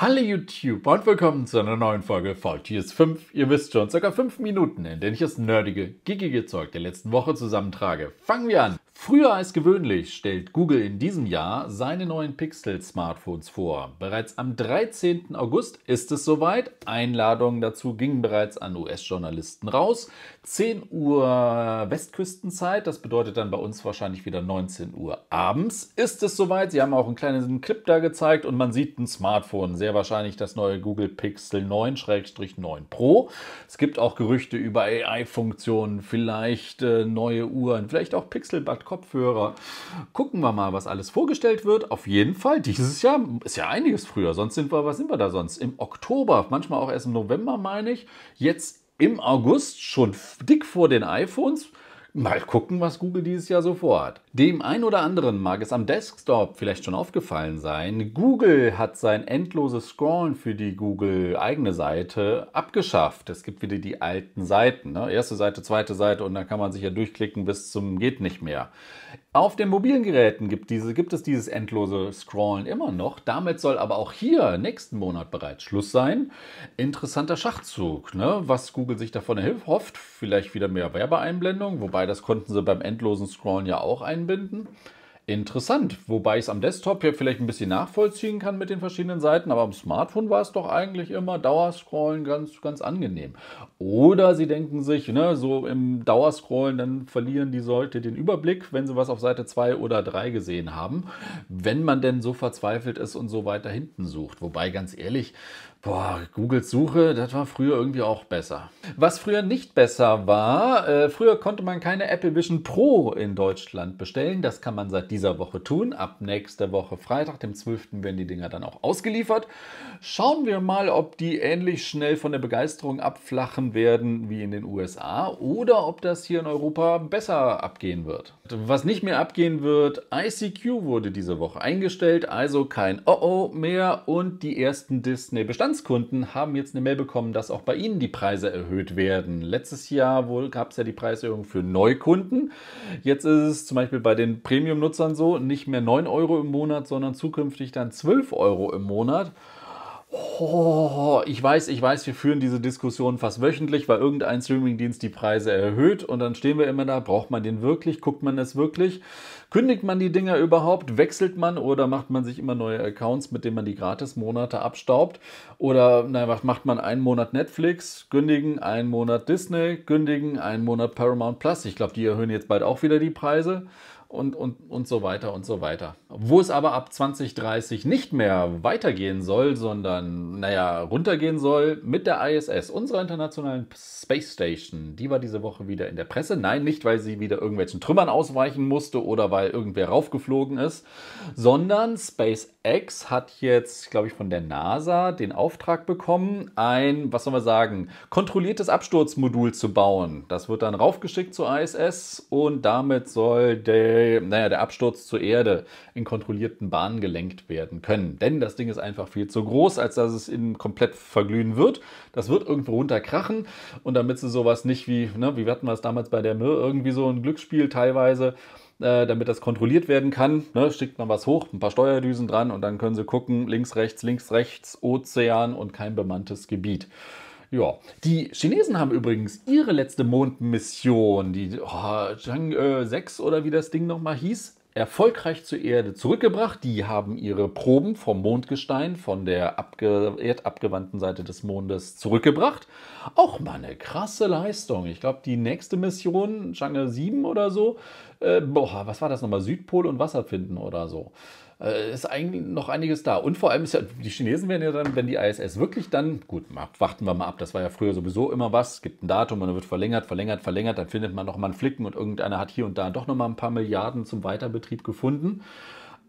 Hallo YouTube und willkommen zu einer neuen Folge VTS 5. Ihr wisst schon, circa 5 Minuten, in denen ich das nerdige, giggige Zeug der letzten Woche zusammentrage. Fangen wir an! Früher als gewöhnlich stellt Google in diesem Jahr seine neuen Pixel-Smartphones vor. Bereits am 13. August ist es soweit. Einladungen dazu gingen bereits an US-Journalisten raus. 10 Uhr Westküstenzeit, das bedeutet dann bei uns wahrscheinlich wieder 19 Uhr abends, ist es soweit. Sie haben auch einen kleinen Clip da gezeigt und man sieht ein Smartphone, sehr wahrscheinlich das neue Google Pixel 9-9 Pro. Es gibt auch Gerüchte über AI-Funktionen, vielleicht äh, neue Uhren, vielleicht auch Pixel-Bad Kopfhörer. Gucken wir mal, was alles vorgestellt wird. Auf jeden Fall, dieses Jahr ist ja einiges früher. Sonst sind wir, was sind wir da sonst? Im Oktober, manchmal auch erst im November, meine ich. Jetzt im August, schon dick vor den iPhones. Mal gucken, was Google dieses Jahr so vorhat. Dem ein oder anderen mag es am Desktop vielleicht schon aufgefallen sein, Google hat sein endloses Scrollen für die Google-eigene Seite abgeschafft. Es gibt wieder die alten Seiten. Ne? Erste Seite, zweite Seite und dann kann man sich ja durchklicken bis zum geht nicht mehr. Auf den mobilen Geräten gibt, diese, gibt es dieses endlose Scrollen immer noch. Damit soll aber auch hier nächsten Monat bereits Schluss sein. Interessanter Schachzug, ne? was Google sich davon erhofft. Vielleicht wieder mehr Werbeeinblendung, wobei das konnten sie beim endlosen Scrollen ja auch ein einbinden. Interessant, wobei ich es am Desktop ja vielleicht ein bisschen nachvollziehen kann mit den verschiedenen Seiten, aber am Smartphone war es doch eigentlich immer Dauerscrollen ganz, ganz angenehm. Oder sie denken sich, ne, so im Dauerscrollen, dann verlieren die Leute den Überblick, wenn sie was auf Seite 2 oder 3 gesehen haben, wenn man denn so verzweifelt ist und so weiter hinten sucht. Wobei ganz ehrlich, Boah, Googles Suche, das war früher irgendwie auch besser. Was früher nicht besser war, äh, früher konnte man keine Apple Vision Pro in Deutschland bestellen. Das kann man seit dieser Woche tun. Ab nächster Woche Freitag, dem 12. werden die Dinger dann auch ausgeliefert. Schauen wir mal, ob die ähnlich schnell von der Begeisterung abflachen werden wie in den USA oder ob das hier in Europa besser abgehen wird. Was nicht mehr abgehen wird, ICQ wurde diese Woche eingestellt, also kein Oh-Oh mehr und die ersten Disney-Bestands Bestandskunden haben jetzt eine Mail bekommen, dass auch bei ihnen die Preise erhöht werden. Letztes Jahr wohl gab es ja die Preiserhöhung für Neukunden. Jetzt ist es zum Beispiel bei den Premium-Nutzern so, nicht mehr 9 Euro im Monat, sondern zukünftig dann 12 Euro im Monat. Oh, ich weiß, ich weiß, wir führen diese Diskussion fast wöchentlich, weil irgendein Streamingdienst die Preise erhöht und dann stehen wir immer da, braucht man den wirklich, guckt man es wirklich? Kündigt man die Dinger überhaupt? Wechselt man oder macht man sich immer neue Accounts, mit denen man die Gratis-Monate abstaubt? Oder nein, macht man einen Monat Netflix, kündigen, einen Monat Disney, kündigen, einen Monat Paramount Plus? Ich glaube, die erhöhen jetzt bald auch wieder die Preise und, und, und so weiter und so weiter. Wo es aber ab 2030 nicht mehr weitergehen soll, sondern, naja, runtergehen soll mit der ISS, unserer internationalen Space Station. Die war diese Woche wieder in der Presse. Nein, nicht, weil sie wieder irgendwelchen Trümmern ausweichen musste oder weil irgendwer raufgeflogen ist, sondern SpaceX SpaceX hat jetzt, glaube ich, von der NASA den Auftrag bekommen, ein, was soll man sagen, kontrolliertes Absturzmodul zu bauen. Das wird dann raufgeschickt zur ISS und damit soll der, naja, der Absturz zur Erde in kontrollierten Bahnen gelenkt werden können. Denn das Ding ist einfach viel zu groß, als dass es in komplett verglühen wird. Das wird irgendwo runterkrachen und damit sie sowas nicht wie, ne, wie hatten wir es damals bei der Mir irgendwie so ein Glücksspiel teilweise, äh, damit das kontrolliert werden kann. Ne? Schickt man was hoch, ein paar Steuerdüsen dran und dann können sie gucken, links, rechts, links, rechts, Ozean und kein bemanntes Gebiet. Ja, die Chinesen haben übrigens ihre letzte Mondmission, die oh, Chang 6 äh, oder wie das Ding nochmal hieß, erfolgreich zur Erde zurückgebracht. Die haben ihre Proben vom Mondgestein von der abge erdabgewandten Seite des Mondes zurückgebracht. Auch mal eine krasse Leistung. Ich glaube, die nächste Mission, Chang'e 7 oder so, äh, boah, was war das nochmal? Südpol und Wasser finden oder so äh, ist eigentlich noch einiges da. Und vor allem ist ja, die Chinesen werden ja dann, wenn die ISS wirklich dann, gut, warten wir mal ab, das war ja früher sowieso immer was, es gibt ein Datum und dann wird verlängert, verlängert, verlängert, dann findet man nochmal einen Flicken und irgendeiner hat hier und da doch nochmal ein paar Milliarden zum Weiterbetrieb gefunden.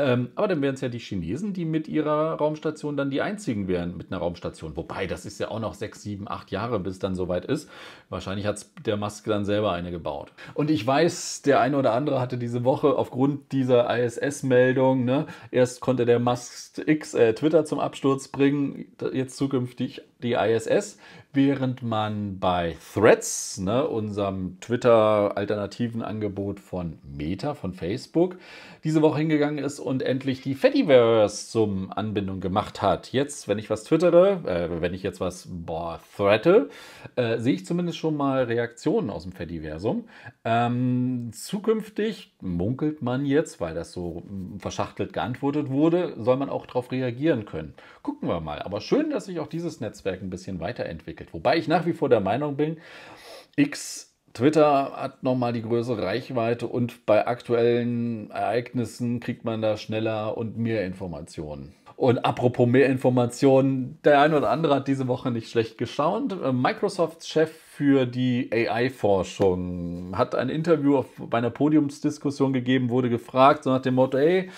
Ähm, aber dann wären es ja die Chinesen, die mit ihrer Raumstation dann die einzigen wären mit einer Raumstation. Wobei, das ist ja auch noch sechs, sieben, acht Jahre, bis es dann soweit ist. Wahrscheinlich hat der Musk dann selber eine gebaut. Und ich weiß, der eine oder andere hatte diese Woche aufgrund dieser ISS-Meldung, ne, erst konnte der Musk X äh, Twitter zum Absturz bringen, jetzt zukünftig die ISS während man bei Threads, ne, unserem Twitter-alternativen Angebot von Meta, von Facebook, diese Woche hingegangen ist und endlich die Fediverse zum Anbindung gemacht hat. Jetzt, wenn ich was twittere, äh, wenn ich jetzt was boah, threate, äh, sehe ich zumindest schon mal Reaktionen aus dem Fediversum. Ähm, zukünftig munkelt man jetzt, weil das so mm, verschachtelt geantwortet wurde, soll man auch darauf reagieren können. Gucken wir mal. Aber schön, dass sich auch dieses Netzwerk ein bisschen weiterentwickelt. Endeffekt. Wobei ich nach wie vor der Meinung bin, X Twitter hat nochmal die größere Reichweite und bei aktuellen Ereignissen kriegt man da schneller und mehr Informationen. Und apropos mehr Informationen, der eine oder andere hat diese Woche nicht schlecht gestaunt. Microsofts Chef für die AI-Forschung hat ein Interview auf, bei einer Podiumsdiskussion gegeben, wurde gefragt, so nach dem Motto, ey,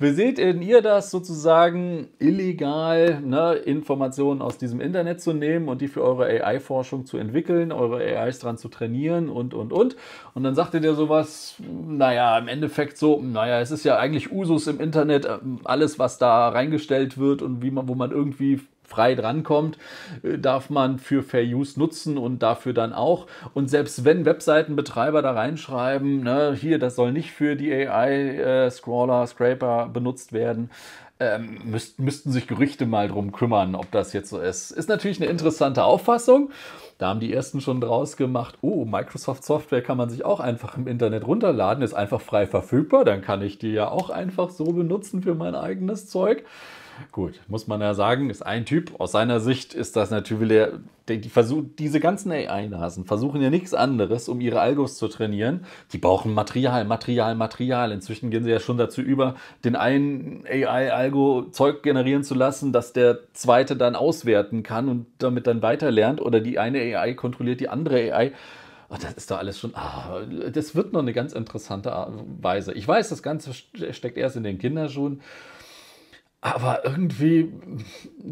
wie seht denn ihr das sozusagen illegal, ne, Informationen aus diesem Internet zu nehmen und die für eure AI-Forschung zu entwickeln, eure AIs dran zu trainieren und, und, und? Und dann sagt ihr dir sowas, naja, im Endeffekt so, naja, es ist ja eigentlich Usus im Internet, äh, alles, was da reingestellt wird und wie man, wo man irgendwie frei drankommt, äh, darf man für Fair Use nutzen und dafür dann auch. Und selbst wenn Webseitenbetreiber da reinschreiben, ne, hier, das soll nicht für die AI-Scrawler, äh, Scraper benutzt werden, ähm, müsst, müssten sich Gerüchte mal drum kümmern, ob das jetzt so ist. Ist natürlich eine interessante Auffassung. Da haben die ersten schon draus gemacht, oh, Microsoft Software kann man sich auch einfach im Internet runterladen, ist einfach frei verfügbar, dann kann ich die ja auch einfach so benutzen für mein eigenes Zeug. Gut, muss man ja sagen, ist ein Typ. Aus seiner Sicht ist das natürlich, der, die, die diese ganzen AI-Nasen versuchen ja nichts anderes, um ihre Algos zu trainieren. Die brauchen Material, Material, Material. Inzwischen gehen sie ja schon dazu über, den einen AI-Algo Zeug generieren zu lassen, dass der zweite dann auswerten kann und damit dann weiter lernt. Oder die eine AI kontrolliert die andere AI. Ach, oh, das ist doch alles schon. Ah, das wird noch eine ganz interessante Weise. Ich weiß, das Ganze steckt erst in den Kinderschuhen. Aber irgendwie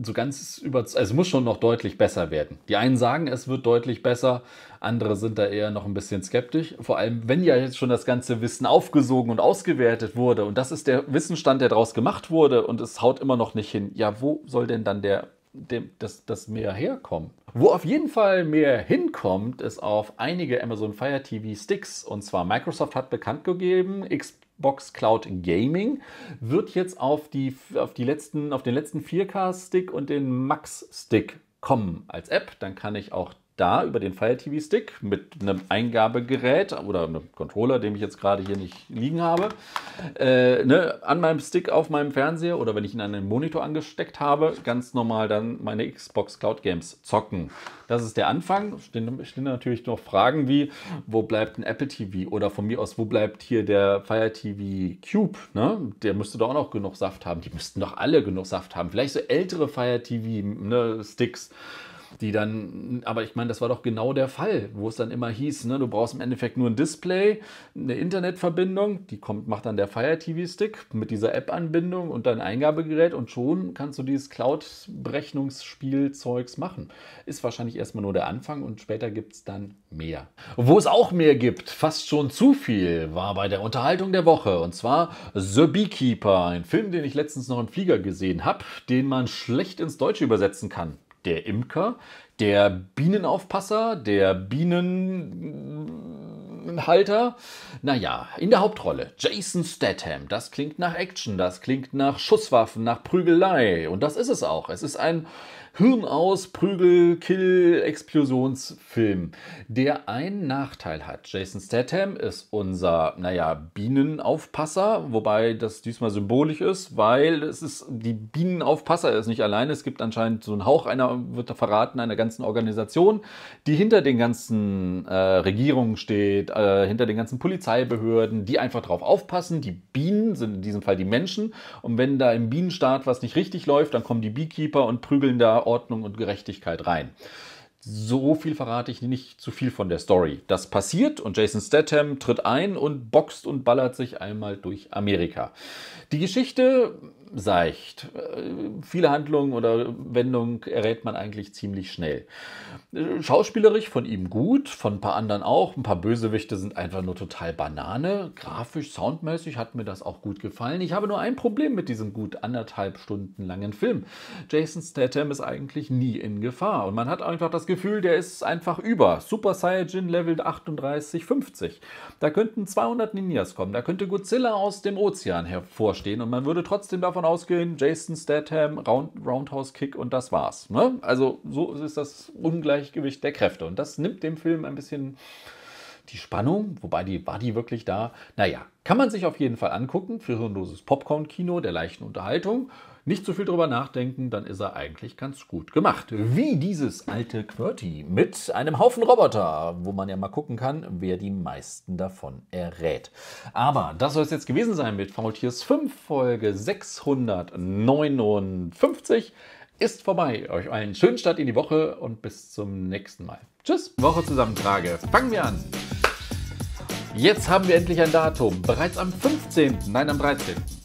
so ganz über, es also muss schon noch deutlich besser werden. Die einen sagen, es wird deutlich besser, andere sind da eher noch ein bisschen skeptisch. Vor allem, wenn ja jetzt schon das ganze Wissen aufgesogen und ausgewertet wurde und das ist der Wissensstand, der daraus gemacht wurde und es haut immer noch nicht hin. Ja, wo soll denn dann der, dem, das, das mehr herkommen? Wo auf jeden Fall mehr hinkommt, ist auf einige Amazon Fire TV Sticks. Und zwar Microsoft hat bekannt gegeben, Xbox Xbox Cloud Gaming wird jetzt auf, die, auf, die letzten, auf den letzten 4K-Stick und den Max-Stick kommen als App. Dann kann ich auch da über den Fire TV Stick mit einem Eingabegerät oder einem Controller, den ich jetzt gerade hier nicht liegen habe, äh, ne, an meinem Stick auf meinem Fernseher oder wenn ich ihn an den Monitor angesteckt habe, ganz normal dann meine Xbox Cloud Games zocken. Das ist der Anfang. Stehen, stehen natürlich noch Fragen wie, wo bleibt ein Apple TV oder von mir aus, wo bleibt hier der Fire TV Cube? Ne? Der müsste doch auch noch genug Saft haben. Die müssten doch alle genug Saft haben. Vielleicht so ältere Fire TV ne, Sticks die dann, aber ich meine, das war doch genau der Fall, wo es dann immer hieß, ne, du brauchst im Endeffekt nur ein Display, eine Internetverbindung, die kommt, macht dann der Fire TV Stick mit dieser App-Anbindung und dein Eingabegerät und schon kannst du dieses Cloud-Berechnungsspielzeugs machen. Ist wahrscheinlich erstmal nur der Anfang und später gibt es dann mehr. Wo es auch mehr gibt, fast schon zu viel, war bei der Unterhaltung der Woche und zwar The Beekeeper, ein Film, den ich letztens noch im Flieger gesehen habe, den man schlecht ins Deutsche übersetzen kann der Imker, der Bienenaufpasser, der Bienen einen Halter. Naja, in der Hauptrolle Jason Statham. Das klingt nach Action, das klingt nach Schusswaffen, nach Prügelei. Und das ist es auch. Es ist ein Hirn aus, Prügel, Kill, Explosionsfilm, der einen Nachteil hat. Jason Statham ist unser, naja, Bienenaufpasser, wobei das diesmal symbolisch ist, weil es ist, die Bienenaufpasser ist nicht alleine. Es gibt anscheinend so einen Hauch einer, wird da verraten, einer ganzen Organisation, die hinter den ganzen äh, Regierungen steht, äh, hinter den ganzen Polizeibehörden, die einfach drauf aufpassen. Die Bienen sind in diesem Fall die Menschen. Und wenn da im Bienenstaat was nicht richtig läuft, dann kommen die Beekeeper und prügeln da Ordnung und Gerechtigkeit rein. So viel verrate ich nicht zu viel von der Story. Das passiert und Jason Statham tritt ein und boxt und ballert sich einmal durch Amerika. Die Geschichte seicht. Viele Handlungen oder Wendungen errät man eigentlich ziemlich schnell. Schauspielerisch von ihm gut, von ein paar anderen auch. Ein paar Bösewichte sind einfach nur total Banane. Grafisch, soundmäßig hat mir das auch gut gefallen. Ich habe nur ein Problem mit diesem gut anderthalb Stunden langen Film. Jason Statham ist eigentlich nie in Gefahr und man hat einfach das Gefühl, der ist einfach über. Super Saiyajin Level 38, 50. Da könnten 200 Ninjas kommen, da könnte Godzilla aus dem Ozean hervorstehen und man würde trotzdem davon davon ausgehen, Jason Statham, Round, Roundhouse-Kick und das war's. Ne? Also so ist das Ungleichgewicht der Kräfte. Und das nimmt dem Film ein bisschen die Spannung, wobei die war die wirklich da. Naja, kann man sich auf jeden Fall angucken. Für hirnloses Popcorn-Kino der leichten Unterhaltung nicht zu so viel drüber nachdenken, dann ist er eigentlich ganz gut gemacht. Wie dieses alte QWERTY mit einem Haufen Roboter, wo man ja mal gucken kann, wer die meisten davon errät. Aber das soll es jetzt gewesen sein mit Faultiers 5, Folge 659 ist vorbei. Euch einen schönen Start in die Woche und bis zum nächsten Mal. Tschüss. Woche zusammentrage. Fangen wir an. Jetzt haben wir endlich ein Datum. Bereits am 15. Nein, am 13.